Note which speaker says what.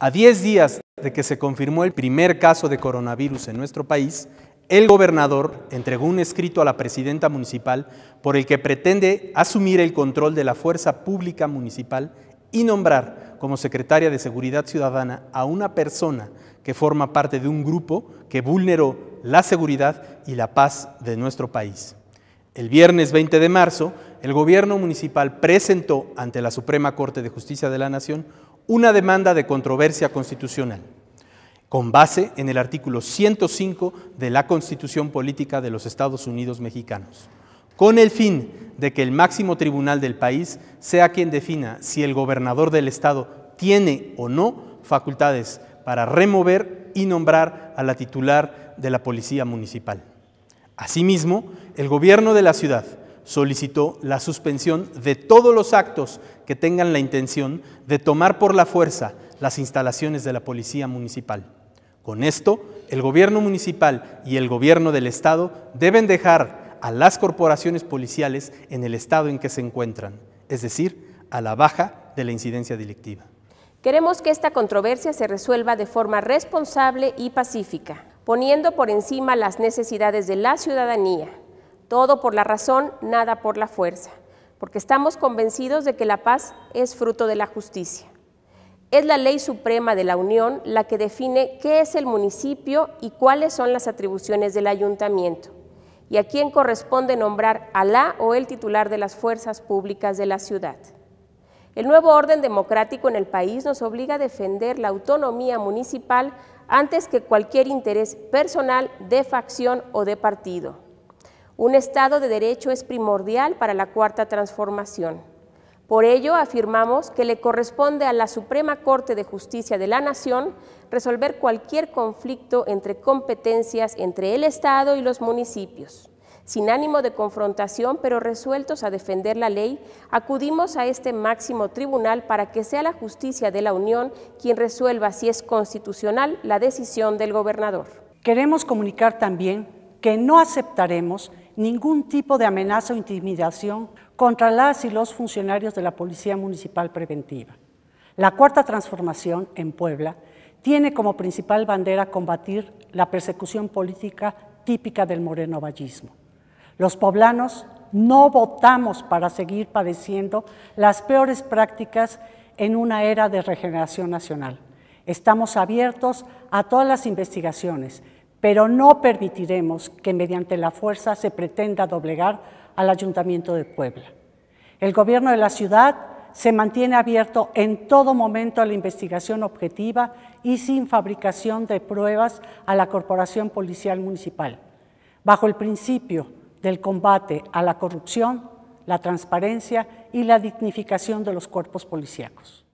Speaker 1: A 10 días de que se confirmó el primer caso de coronavirus en nuestro país, el gobernador entregó un escrito a la presidenta municipal por el que pretende asumir el control de la fuerza pública municipal y nombrar como secretaria de Seguridad Ciudadana a una persona que forma parte de un grupo que vulneró la seguridad y la paz de nuestro país. El viernes 20 de marzo, el gobierno municipal presentó ante la Suprema Corte de Justicia de la Nación una demanda de controversia constitucional, con base en el artículo 105 de la Constitución Política de los Estados Unidos Mexicanos, con el fin de que el máximo tribunal del país sea quien defina si el gobernador del Estado tiene o no facultades para remover y nombrar a la titular de la Policía Municipal. Asimismo, el gobierno de la ciudad solicitó la suspensión de todos los actos que tengan la intención de tomar por la fuerza las instalaciones de la Policía Municipal. Con esto, el gobierno municipal y el gobierno del Estado deben dejar a las corporaciones policiales en el estado en que se encuentran, es decir, a la baja de la incidencia delictiva.
Speaker 2: Queremos que esta controversia se resuelva de forma responsable y pacífica, poniendo por encima las necesidades de la ciudadanía, todo por la razón, nada por la fuerza, porque estamos convencidos de que la paz es fruto de la justicia. Es la ley suprema de la Unión la que define qué es el municipio y cuáles son las atribuciones del ayuntamiento, y a quién corresponde nombrar a la o el titular de las fuerzas públicas de la ciudad. El nuevo orden democrático en el país nos obliga a defender la autonomía municipal antes que cualquier interés personal, de facción o de partido. Un Estado de Derecho es primordial para la cuarta transformación. Por ello, afirmamos que le corresponde a la Suprema Corte de Justicia de la Nación resolver cualquier conflicto entre competencias entre el Estado y los municipios. Sin ánimo de confrontación, pero resueltos a defender la ley, acudimos a este máximo tribunal para que sea la justicia de la Unión quien
Speaker 3: resuelva si es constitucional la decisión del gobernador. Queremos comunicar también que no aceptaremos ningún tipo de amenaza o intimidación contra las y los funcionarios de la Policía Municipal Preventiva. La Cuarta Transformación en Puebla tiene como principal bandera combatir la persecución política típica del vallismo. Los poblanos no votamos para seguir padeciendo las peores prácticas en una era de regeneración nacional. Estamos abiertos a todas las investigaciones, pero no permitiremos que mediante la fuerza se pretenda doblegar al Ayuntamiento de Puebla. El Gobierno de la ciudad se mantiene abierto en todo momento a la investigación objetiva y sin fabricación de pruebas a la Corporación Policial Municipal, bajo el principio del combate a la corrupción, la transparencia y la dignificación de los cuerpos policíacos.